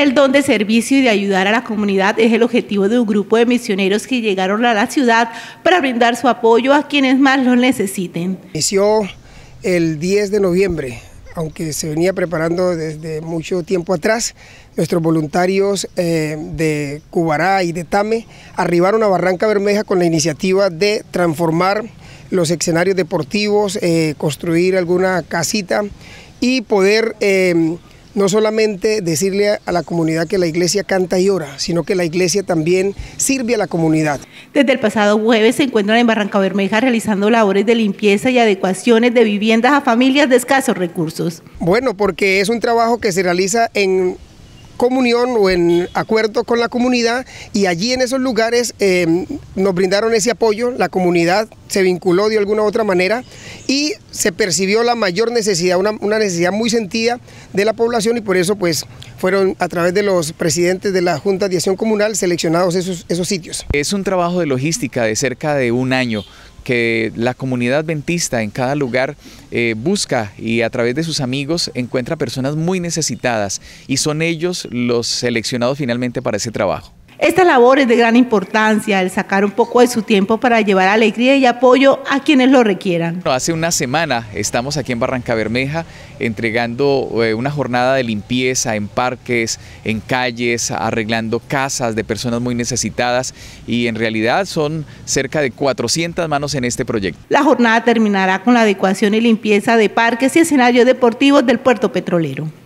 El don de servicio y de ayudar a la comunidad es el objetivo de un grupo de misioneros que llegaron a la ciudad para brindar su apoyo a quienes más lo necesiten. Inició el 10 de noviembre, aunque se venía preparando desde mucho tiempo atrás, nuestros voluntarios eh, de Cubará y de Tame arribaron a Barranca Bermeja con la iniciativa de transformar los escenarios deportivos, eh, construir alguna casita y poder... Eh, no solamente decirle a la comunidad que la iglesia canta y ora, sino que la iglesia también sirve a la comunidad. Desde el pasado jueves se encuentran en Barranca Bermeja realizando labores de limpieza y adecuaciones de viviendas a familias de escasos recursos. Bueno, porque es un trabajo que se realiza en comunión o en acuerdo con la comunidad y allí en esos lugares em, nos brindaron ese apoyo, la comunidad se vinculó de alguna u otra manera y se percibió la mayor necesidad, una, necesidad muy sentida de la población y por eso pues fueron a través de los presidentes de la Junta de Acción Comunal seleccionados esos, esos sitios. Es un trabajo de logística de cerca de un año que la comunidad adventista en cada lugar eh, busca y a través de sus amigos encuentra personas muy necesitadas y son ellos los seleccionados finalmente para ese trabajo. Esta labor es de gran importancia, el sacar un poco de su tiempo para llevar alegría y apoyo a quienes lo requieran. hace una semana estamos aquí en Barranca Bermeja entregando eh, una jornada de limpieza en parques, en calles, arreglando casas de personas muy necesitadas y en realidad son cerca de 400 manos en este proyecto. La jornada terminará con la adecuación y limpieza de parques y escenarios deportivos del puerto petrolero.